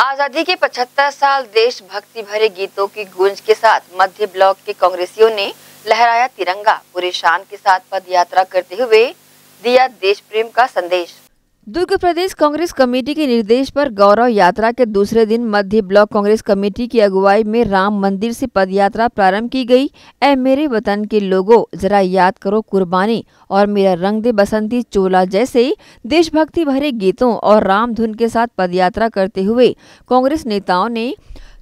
आजादी के 75 साल देश भक्ति भरे गीतों की गूंज के साथ मध्य ब्लॉक के कांग्रेसियों ने लहराया तिरंगा पूरे शान के साथ पद यात्रा करते हुए दिया देश प्रेम का संदेश दुर्ग प्रदेश कांग्रेस कमेटी के निर्देश पर गौरव यात्रा के दूसरे दिन मध्य ब्लॉक कांग्रेस कमेटी की अगुवाई में राम मंदिर से पदयात्रा प्रारंभ की गई ए मेरे वतन के लोगों जरा याद करो कुर्बानी और मेरा रंग दे बसंती चोला जैसे देशभक्ति भरे गीतों और राम धुन के साथ पदयात्रा करते हुए कांग्रेस नेताओं ने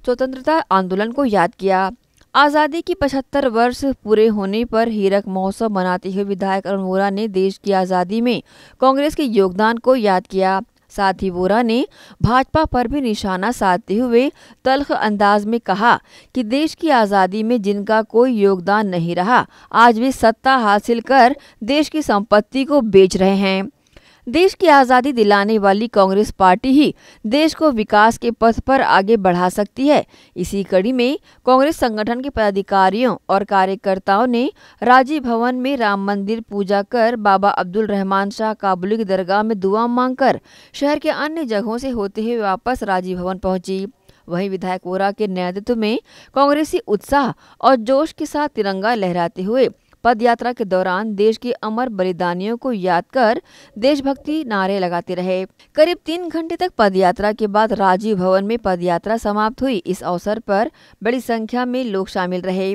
स्वतंत्रता आंदोलन को याद किया आज़ादी की 75 वर्ष पूरे होने पर हीरक महोत्सव मनाते हुए विधायक अरुण वोरा ने देश की आज़ादी में कांग्रेस के योगदान को याद किया साथ ही वोरा ने भाजपा पर भी निशाना साधते हुए तल्ख अंदाज में कहा कि देश की आज़ादी में जिनका कोई योगदान नहीं रहा आज वे सत्ता हासिल कर देश की संपत्ति को बेच रहे हैं देश की आज़ादी दिलाने वाली कांग्रेस पार्टी ही देश को विकास के पथ पर आगे बढ़ा सकती है इसी कड़ी में कांग्रेस संगठन के पदाधिकारियों और कार्यकर्ताओं ने राजीव भवन में राम मंदिर पूजा कर बाबा अब्दुल रहमान शाह काबुली की दरगाह में दुआ मांग कर शहर के अन्य जगहों से होते हुए वापस राजीव भवन पहुंची वहीं विधायक वोरा के नेतृत्व में कांग्रेसी उत्साह और जोश के साथ तिरंगा लहराते हुए पद यात्रा के दौरान देश के अमर बलिदानियों को याद कर देशभक्ति नारे लगाते रहे करीब तीन घंटे तक पद यात्रा के बाद राजीव भवन में पद यात्रा समाप्त हुई इस अवसर पर बड़ी संख्या में लोग शामिल रहे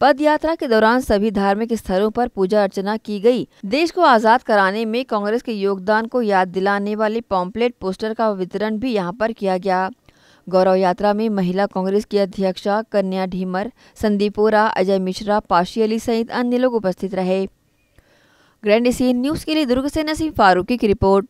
पद यात्रा के दौरान सभी धार्मिक स्थलों पर पूजा अर्चना की गई देश को आजाद कराने में कांग्रेस के योगदान को याद दिलाने वाले पॉम्पलेट पोस्टर का वितरण भी यहाँ पर किया गया गौरव यात्रा में महिला कांग्रेस की अध्यक्षा कन्या ढीमर संदीप अजय मिश्रा पाशी अली सहित अन्य लोग उपस्थित रहे ग्रैंड एशियन न्यूज़ के लिए दुर्ग से नसीम फारूकी की रिपोर्ट